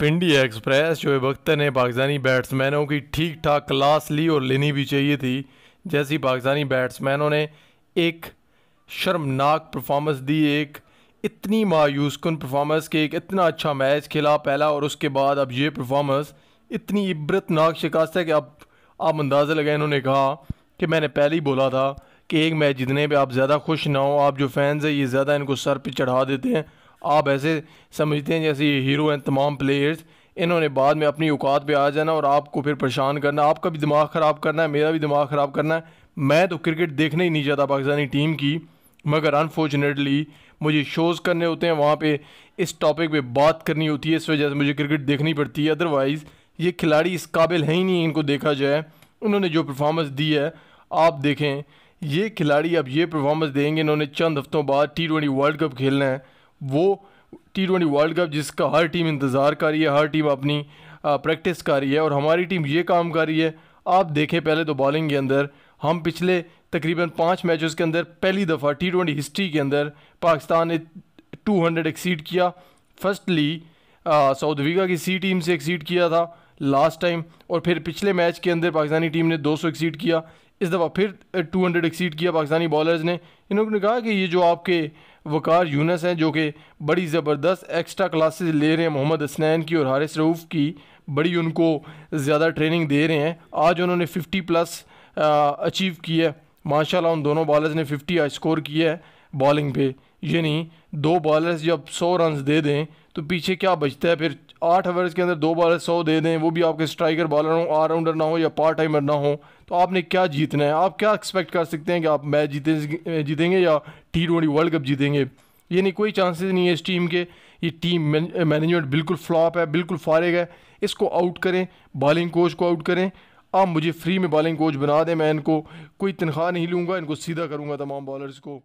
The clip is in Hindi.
पिंडी एक्सप्रेस शोएब अख्तर ने पाकिस्तानी बैट्समैनों की ठीक ठाक क्लास ली और लेनी भी चाहिए थी जैसी पाकिस्तानी बैट्समैनों ने एक शर्मनाक परफॉर्मेंस दी एक इतनी मायूस कन परफॉर्मेंस के एक इतना अच्छा मैच खेला पहला और उसके बाद अब ये परफॉर्मेंस इतनी इब्रतनाक शिकस्त है कि अब आप अंदाज़ा लगाए इन्होंने कहा कि मैंने पहले ही बोला था कि एक मैच जीतने पर आप ज़्यादा खुश ना हो आप जो फैंस हैं ये ज़्यादा इनको सर पर चढ़ा देते हैं आप ऐसे समझते हैं जैसे ये हीरो हैं तमाम प्लेयर्स इन्होंने बाद में अपनी औकात पे आ जाना और आपको फिर परेशान करना आपका भी दिमाग ख़राब करना है मेरा भी दिमाग ख़राब करना है मैं तो क्रिकेट देखने ही नहीं जाता पाकिस्तानी टीम की मगर अनफॉर्चुनेटली मुझे शोज़ करने होते हैं वहाँ पर इस टॉपिक पर बात करनी होती है इस वजह से मुझे क्रिकेट देखनी पड़ती है अदरवाइज़ ये खिलाड़ी इस काबिल है ही नहीं इनको देखा जाए उन्होंने जो परफॉर्मेंस दी है आप देखें ये खिलाड़ी अब ये परफॉर्मेंस देंगे इन्होंने चंद हफ्तों बाद टी ट्वेंटी वर्ल्ड कप खेलना है वो टी ट्वेंटी वर्ल्ड कप जिसका हर टीम इंतज़ार कर रही है हर टीम अपनी प्रैक्टिस कर रही है और हमारी टीम ये काम कर रही है आप देखें पहले तो बॉलिंग के अंदर हम पिछले तकरीबन पाँच मैचेस के अंदर पहली दफ़ा टी ट्वेंटी हिस्ट्री के अंदर पाकिस्तान ने टू हंड्रेड एक्सीड किया फर्स्टली साउथ अफ्रीका की सी टीम से एक्सीड किया था लास्ट टाइम और फिर पिछले मैच के अंदर पाकिस्तानी टीम ने दो सौ एक्सीड किया इस दफ़ा फिर टू हंड्रेड एक्सीड किया पाकिस्तानी बॉलर्स ने इन्होंने कहा कि ये जो आपके वकार यूनस हैं जो कि बड़ी ज़बरदस्त एक्स्ट्रा क्लासेस ले रहे हैं मोहम्मद हसनैन की और हारिस रऊफ़ की बड़ी उनको ज़्यादा ट्रेनिंग दे रहे हैं आज उन्होंने 50 प्लस अचीव किया है माशाल्लाह उन दोनों बॉलर्स ने 50 आज स्कोर किया है बॉलिंग पे यानी दो बॉलर्स जब सौ रन दे दें तो पीछे क्या बचता है फिर आठ ओवर्स के अंदर दो बॉलर सौ दे दें वो भी आपके स्ट्राइकर बॉलर हो ऑलराउंडर ना हो या पार्ट टाइमर ना हो तो आपने क्या जीतना है आप क्या एक्सपेक्ट कर सकते हैं कि आप मैच जीते जीतेंगे या टी ट्वेंटी वर्ल्ड कप जीतेंगे यानी कोई चांसेस नहीं है इस टीम के ये टीम मैनेजमेंट बिल्कुल फ्लॉप है बिल्कुल फारिग है इसको आउट करें बॉलिंग कोच को आउट करें आप मुझे फ्री में बॉलिंग कोच बना दें मैं इनको कोई तनख्वाह नहीं लूँगा इनको सीधा करूँगा तमाम बॉलर्स को